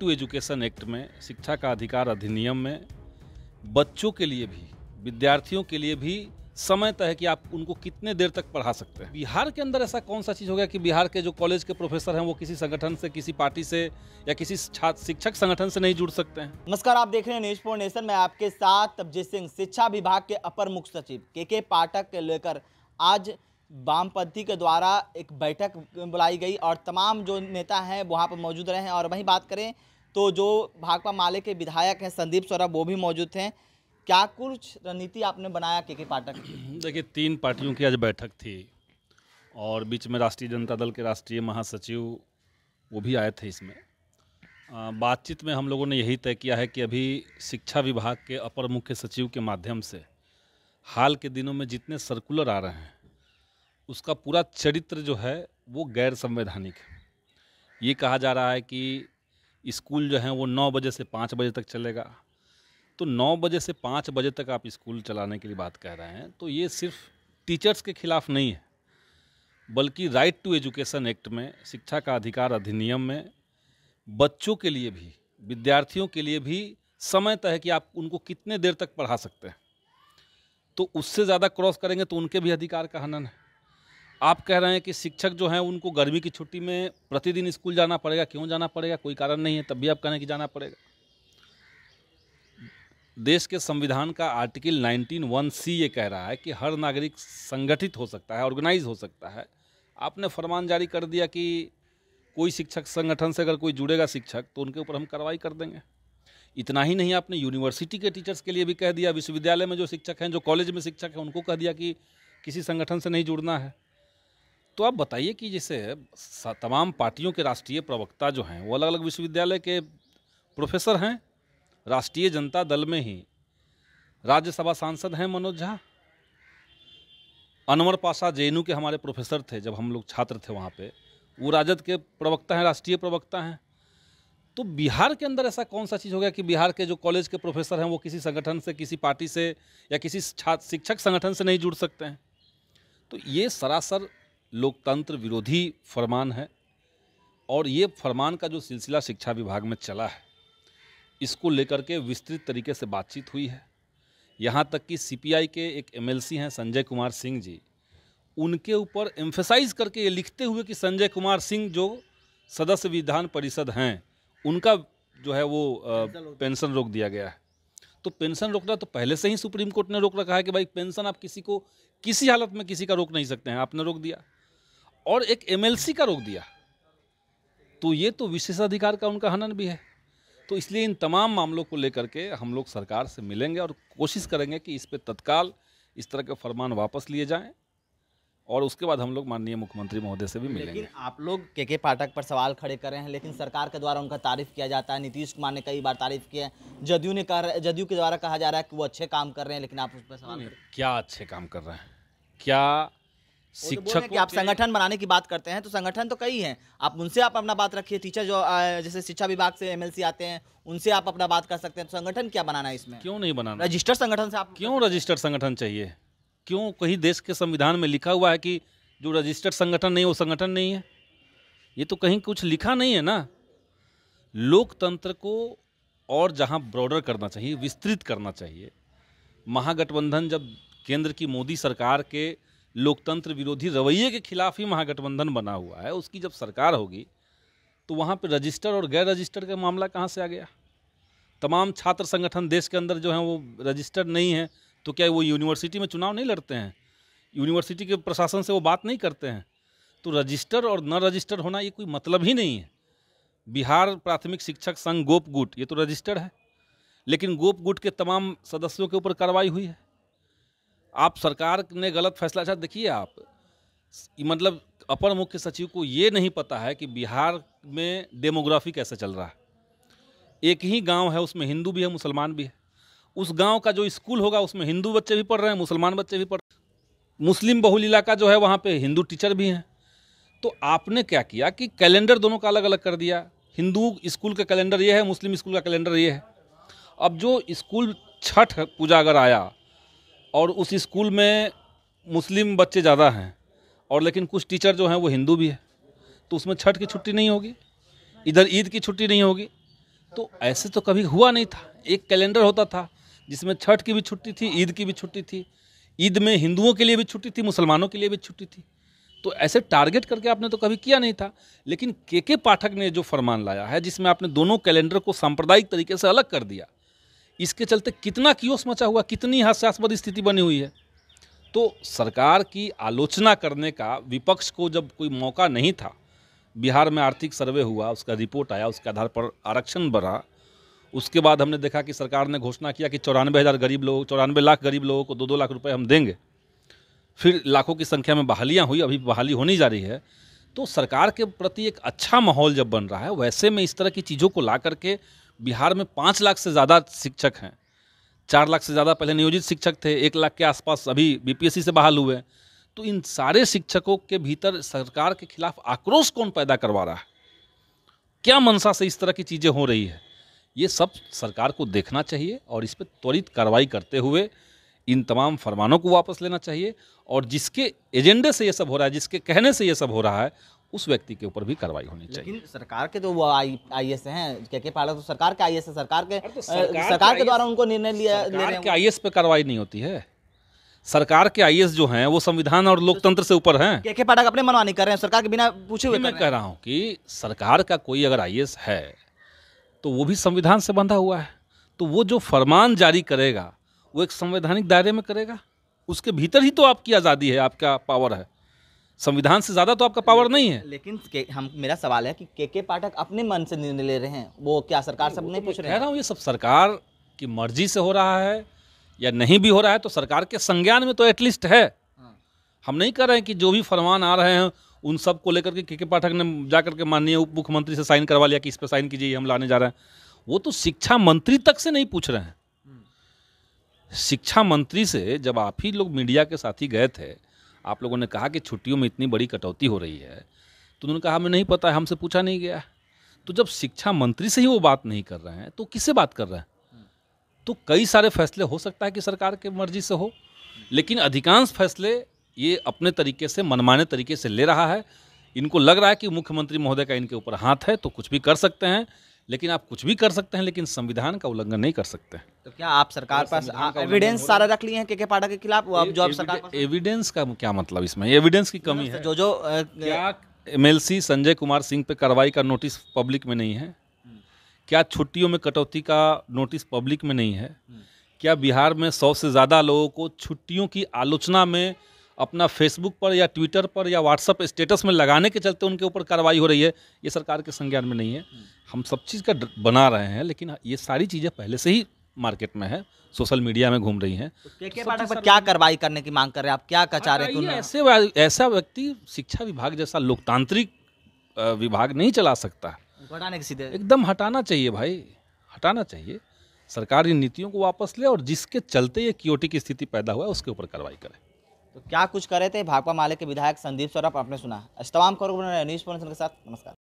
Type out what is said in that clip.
To education act में शिक्षा का अधिकार अधिनियम में बच्चों के लिए भी विद्यार्थियों के लिए भी समय तय है कि आप उनको कितने देर तक पढ़ा सकते हैं बिहार के अंदर ऐसा कौन सा चीज़ हो गया कि बिहार के जो कॉलेज के प्रोफेसर हैं वो किसी संगठन से किसी पार्टी से या किसी छात्र शिक्षक संगठन से नहीं जुड़ सकते हैं नमस्कार आप देख रहे हैं न्यूज फोर नेशन में आपके साथ तबजीत सिंह शिक्षा विभाग के अपर मुख्य सचिव के के पाठक लेकर आज वामपंथी के द्वारा एक बैठक बुलाई गई और तमाम जो नेता हैं वहाँ पर मौजूद रहे हैं और वहीं बात करें तो जो भाकपा माले के विधायक हैं संदीप सौरभ वो भी मौजूद थे क्या कुछ रणनीति आपने बनाया के के पाठक देखिए तीन पार्टियों की आज बैठक थी और बीच में राष्ट्रीय जनता दल के राष्ट्रीय महासचिव वो भी आए थे इसमें बातचीत में हम लोगों ने यही तय किया है कि अभी शिक्षा विभाग के अपर मुख्य सचिव के माध्यम से हाल के दिनों में जितने सर्कुलर आ रहे हैं उसका पूरा चरित्र जो है वो गैर संवैधानिक है ये कहा जा रहा है कि स्कूल जो है वो नौ बजे से पाँच बजे तक चलेगा तो नौ बजे से पाँच बजे तक आप स्कूल चलाने के लिए बात कह रहे हैं तो ये सिर्फ टीचर्स के खिलाफ नहीं है बल्कि राइट टू एजुकेशन एक्ट में शिक्षा का अधिकार अधिनियम में बच्चों के लिए भी विद्यार्थियों के लिए भी समय तय है कि आप उनको कितने देर तक पढ़ा सकते हैं तो उससे ज़्यादा क्रॉस करेंगे तो उनके भी अधिकार का हनन है आप कह रहे हैं कि शिक्षक जो हैं उनको गर्मी की छुट्टी में प्रतिदिन स्कूल जाना पड़ेगा क्यों जाना पड़ेगा कोई कारण नहीं है तब भी आप कह रहे हैं कि जाना पड़ेगा देश के संविधान का आर्टिकल वन सी ये कह रहा है कि हर नागरिक संगठित हो सकता है ऑर्गेनाइज हो सकता है आपने फरमान जारी कर दिया कि कोई शिक्षक संगठन से अगर कोई जुड़ेगा शिक्षक तो उनके ऊपर हम कार्रवाई कर देंगे इतना ही नहीं आपने यूनिवर्सिटी के टीचर्स के लिए भी कह दिया विश्वविद्यालय में जो शिक्षक हैं जो कॉलेज में शिक्षक हैं उनको कह दिया कि किसी संगठन से नहीं जुड़ना है तो आप बताइए कि जैसे तमाम पार्टियों के राष्ट्रीय प्रवक्ता जो हैं वो अलग अलग विश्वविद्यालय के प्रोफेसर हैं राष्ट्रीय जनता दल में ही राज्यसभा सांसद हैं मनोज झा अनवर पाशा जे के हमारे प्रोफेसर थे जब हम लोग छात्र थे वहाँ पे वो राजद के प्रवक्ता हैं राष्ट्रीय प्रवक्ता हैं तो बिहार के अंदर ऐसा कौन सा चीज़ हो गया कि बिहार के जो कॉलेज के प्रोफेसर हैं वो किसी संगठन से किसी पार्टी से या किसी छात्र शिक्षक संगठन से नहीं जुड़ सकते हैं तो ये सरासर लोकतंत्र विरोधी फरमान है और ये फरमान का जो सिलसिला शिक्षा विभाग में चला है इसको लेकर के विस्तृत तरीके से बातचीत हुई है यहाँ तक कि सीपीआई के एक एमएलसी हैं संजय कुमार सिंह जी उनके ऊपर एम्फेसाइज करके ये लिखते हुए कि संजय कुमार सिंह जो सदस्य विधान परिषद हैं उनका जो है वो पेंशन रोक दिया गया है तो पेंशन रोकना तो पहले से ही सुप्रीम कोर्ट ने रोक रखा है कि भाई पेंशन आप किसी को किसी हालत में किसी का रोक नहीं सकते हैं आपने रोक दिया और एक एमएलसी का रोक दिया तो ये तो विशेषाधिकार का उनका हनन भी है तो इसलिए इन तमाम मामलों को लेकर के हम लोग सरकार से मिलेंगे और कोशिश करेंगे कि इस पर तत्काल इस तरह के फरमान वापस लिए जाएं और उसके बाद हम लोग माननीय मुख्यमंत्री महोदय से भी मिलेंगे लेकिन आप लोग के के पाठक पर सवाल खड़े कर रहे हैं लेकिन सरकार के द्वारा उनका तारीफ किया जाता है नीतीश कुमार ने कई बार तारीफ किया है जदयू ने कहा जदयू के द्वारा कहा जा रहा है कि वो अच्छे काम कर रहे हैं लेकिन आप उस पर सवाल क्या अच्छे काम कर रहे हैं क्या तो शिक्षक कि आप संगठन बनाने की बात करते हैं तो संगठन तो कई हैं आप उनसे आप अपना बात रखिए टीचर जो जैसे शिक्षा विभाग से एमएलसी आते हैं उनसे आप अपना बात कर सकते हैं तो संगठन क्या बनाना है इसमें क्यों नहीं बनाना रजिस्टर संगठन से आप क्यों रजिस्टर संगठन चाहिए क्यों कहीं देश के संविधान में लिखा हुआ है कि जो रजिस्टर्ड संगठन नहीं वो संगठन नहीं है ये तो कहीं कुछ लिखा नहीं है ना लोकतंत्र को और जहां ब्रॉडर करना चाहिए विस्तृत करना चाहिए महागठबंधन जब केंद्र की मोदी सरकार के लोकतंत्र विरोधी रवैये के खिलाफ ही महागठबंधन बना हुआ है उसकी जब सरकार होगी तो वहाँ पर रजिस्टर और गैर रजिस्टर का मामला कहाँ से आ गया तमाम छात्र संगठन देश के अंदर जो हैं वो रजिस्टर्ड नहीं है तो क्या वो यूनिवर्सिटी में चुनाव नहीं लड़ते हैं यूनिवर्सिटी के प्रशासन से वो बात नहीं करते हैं तो रजिस्टर और न रजिस्टर होना ये कोई मतलब ही नहीं है बिहार प्राथमिक शिक्षक संघ गोप गुट ये तो रजिस्टर्ड है लेकिन गोप गुट के तमाम सदस्यों के ऊपर कार्रवाई हुई है आप सरकार ने गलत फैसला अच्छा देखिए आप मतलब अपर मुख्य सचिव को ये नहीं पता है कि बिहार में डेमोग्राफी कैसे चल रहा है एक ही गांव है उसमें हिंदू भी है मुसलमान भी है उस गांव का जो स्कूल होगा उसमें हिंदू बच्चे भी पढ़ रहे हैं मुसलमान बच्चे भी पढ़ मुस्लिम बहुल इलाका जो है वहाँ पर हिंदू टीचर भी हैं तो आपने क्या किया कि कैलेंडर दोनों का अलग अलग कर दिया हिंदू स्कूल का कैलेंडर ये है मुस्लिम स्कूल का कैलेंडर ये है अब जो स्कूल छठ पूजा अगर आया और उस स्कूल में मुस्लिम बच्चे ज़्यादा हैं और लेकिन कुछ टीचर जो हैं वो हिंदू भी है तो उसमें छठ की छुट्टी नहीं होगी इधर ईद की छुट्टी नहीं होगी तो ऐसे तो कभी हुआ नहीं था एक कैलेंडर होता था जिसमें छठ की भी छुट्टी थी ईद की भी छुट्टी थी ईद में हिंदुओं के लिए भी छुट्टी थी मुसलमानों के लिए भी छुट्टी थी तो ऐसे टारगेट करके आपने तो कभी किया नहीं था लेकिन के के पाठक ने जो फरमान लाया है जिसमें आपने दोनों कैलेंडर को सांप्रदायिक तरीके से अलग कर दिया इसके चलते कितना क्योस मचा हुआ कितनी हास्यास्पद स्थिति बनी हुई है तो सरकार की आलोचना करने का विपक्ष को जब कोई मौका नहीं था बिहार में आर्थिक सर्वे हुआ उसका रिपोर्ट आया उसके आधार पर आरक्षण बढ़ा उसके बाद हमने देखा कि सरकार ने घोषणा किया कि चौरानवे हज़ार गरीब लोग चौरानवे लाख गरीब लोगों को दो दो लाख रुपए हम देंगे फिर लाखों की संख्या में बहालियाँ हुई अभी बहाली होनी जा रही है तो सरकार के प्रति एक अच्छा माहौल जब बन रहा है वैसे में इस तरह की चीज़ों को ला करके बिहार में पाँच लाख से ज़्यादा शिक्षक हैं चार लाख से ज़्यादा पहले नियोजित शिक्षक थे एक लाख के आसपास अभी बीपीएससी से बहाल हुए तो इन सारे शिक्षकों के भीतर सरकार के खिलाफ आक्रोश कौन पैदा करवा रहा है क्या मनसा से इस तरह की चीज़ें हो रही है ये सब सरकार को देखना चाहिए और इस पर त्वरित कार्रवाई करते हुए इन तमाम फरमानों को वापस लेना चाहिए और जिसके एजेंडे से ये सब हो रहा है जिसके कहने से ये सब हो रहा है उस व्यक्ति के ऊपर भी कार्रवाई होनी चाहिए सरकार के तो वो आई आई एस हैं क्या के पाला तो सरकार के आई एस है सरकार के तो सरकार, सरकार के द्वारा उनको निर्णय लिया सरकार के आई एस पे कार्रवाई नहीं होती है सरकार के आई जो हैं वो संविधान और लोकतंत्र से ऊपर हैं के के पाठक अपने मनमानी कर रहे हैं सरकार के बिना पूछे हुए मैं कह रहा हूँ कि सरकार का कोई अगर आई है तो वो भी संविधान से बंधा हुआ है तो वो जो फरमान जारी करेगा वो एक संवैधानिक दायरे में करेगा उसके भीतर ही तो आपकी आज़ादी है आपका पावर है संविधान से ज़्यादा तो आपका पावर नहीं है लेकिन के, हम मेरा सवाल है कि के के पाठक अपने मन से निर्णय ले रहे हैं वो क्या सरकार सब नहीं पूछ रहे हैं कह रहा हूँ ये सब सरकार की मर्जी से हो रहा है या नहीं भी हो रहा है तो सरकार के संज्ञान में तो एटलीस्ट है हाँ। हम नहीं कह रहे हैं कि जो भी फरमान आ रहे हैं उन सब को लेकर के के के पाठक ने जाकर के माननीय उप मुख्यमंत्री से साइन करवा लिया कि इस पर साइन कीजिए हम लाने जा रहे हैं वो तो शिक्षा मंत्री तक से नहीं पूछ रहे हैं हम्म। शिक्षा मंत्री से जब आप ही लोग मीडिया के साथ ही गए थे आप लोगों ने कहा कि छुट्टियों में इतनी बड़ी कटौती हो रही है तो उन्होंने कहा हमें नहीं पता है हमसे पूछा नहीं गया तो जब शिक्षा मंत्री से ही वो बात नहीं कर रहे हैं तो किससे बात कर रहे हैं तो कई सारे फैसले हो सकता है कि सरकार के मर्जी से हो लेकिन अधिकांश फैसले ये अपने तरीके से मनमाने तरीके से ले रहा है इनको लग रहा है कि मुख्यमंत्री महोदय का इनके ऊपर हाथ है तो कुछ भी कर सकते हैं लेकिन आप कुछ भी कर सकते हैं लेकिन संविधान का उल्लंघन नहीं कर सकते तो क्या आप सरकार तो पास एविडेंस सारा रख लिए हैं के के पाटा के खिलाफ अब जो आप सरकार एविडेंस का क्या मतलब इसमें एविडेंस की कमी है तो जो जो क्या एमएलसी संजय कुमार सिंह पे कार्रवाई का नोटिस पब्लिक में नहीं है क्या छुट्टियों में कटौती का नोटिस पब्लिक में नहीं है हम्म। क्या बिहार में सौ से ज़्यादा लोगों को छुट्टियों की आलोचना में अपना फेसबुक पर या ट्विटर पर या व्हाट्सअप स्टेटस में लगाने के चलते उनके ऊपर कार्रवाई हो रही है ये सरकार के संज्ञान में नहीं है हम सब चीज़ का बना रहे हैं लेकिन हाँ, ये सारी चीज़ें पहले से ही मार्केट में है सोशल मीडिया में घूम रही हैं तो पर क्या कार्रवाई करने की मांग कर रहे हैं आप क्या कचा रहे हैं ऐसे ऐसा व्यक्ति शिक्षा विभाग जैसा लोकतांत्रिक विभाग नहीं चला सकता हटाने के सीधे एकदम हटाना चाहिए भाई हटाना चाहिए सरकार नीतियों को वापस ले और जिसके चलते ये क्योटी की स्थिति पैदा हुआ है उसके ऊपर कार्रवाई करें तो क्या कुछ करे थे भाकपा माले के विधायक संदीप सौरभ आपने सुना इस तमाम खबरों को न्यूज़ पोर्टल के साथ नमस्कार